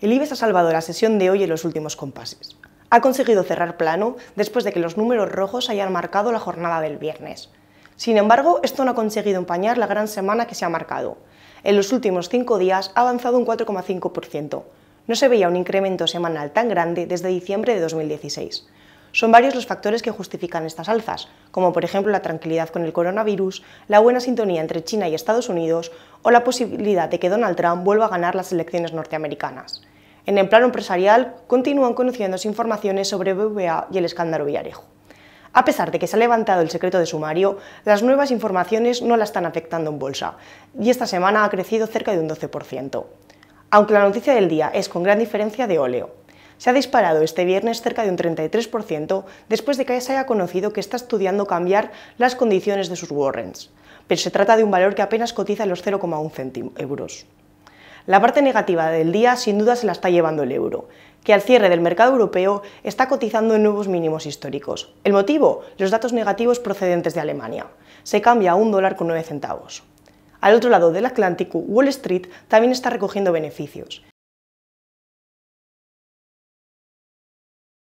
El IBEX ha salvado la sesión de hoy en los últimos compases. Ha conseguido cerrar plano después de que los números rojos hayan marcado la jornada del viernes. Sin embargo, esto no ha conseguido empañar la gran semana que se ha marcado. En los últimos cinco días ha avanzado un 4,5%. No se veía un incremento semanal tan grande desde diciembre de 2016. Son varios los factores que justifican estas alzas, como por ejemplo la tranquilidad con el coronavirus, la buena sintonía entre China y Estados Unidos o la posibilidad de que Donald Trump vuelva a ganar las elecciones norteamericanas. En el plano empresarial, continúan conociendo conociéndose informaciones sobre BVA y el escándalo Villarejo. A pesar de que se ha levantado el secreto de sumario, las nuevas informaciones no la están afectando en bolsa, y esta semana ha crecido cerca de un 12%. Aunque la noticia del día es con gran diferencia de óleo. Se ha disparado este viernes cerca de un 33% después de que se haya conocido que está estudiando cambiar las condiciones de sus warrants, pero se trata de un valor que apenas cotiza en los 0,1 euros. La parte negativa del día sin duda se la está llevando el euro, que al cierre del mercado europeo está cotizando en nuevos mínimos históricos. ¿El motivo? Los datos negativos procedentes de Alemania. Se cambia a un dólar con nueve centavos. Al otro lado del Atlántico, Wall Street también está recogiendo beneficios.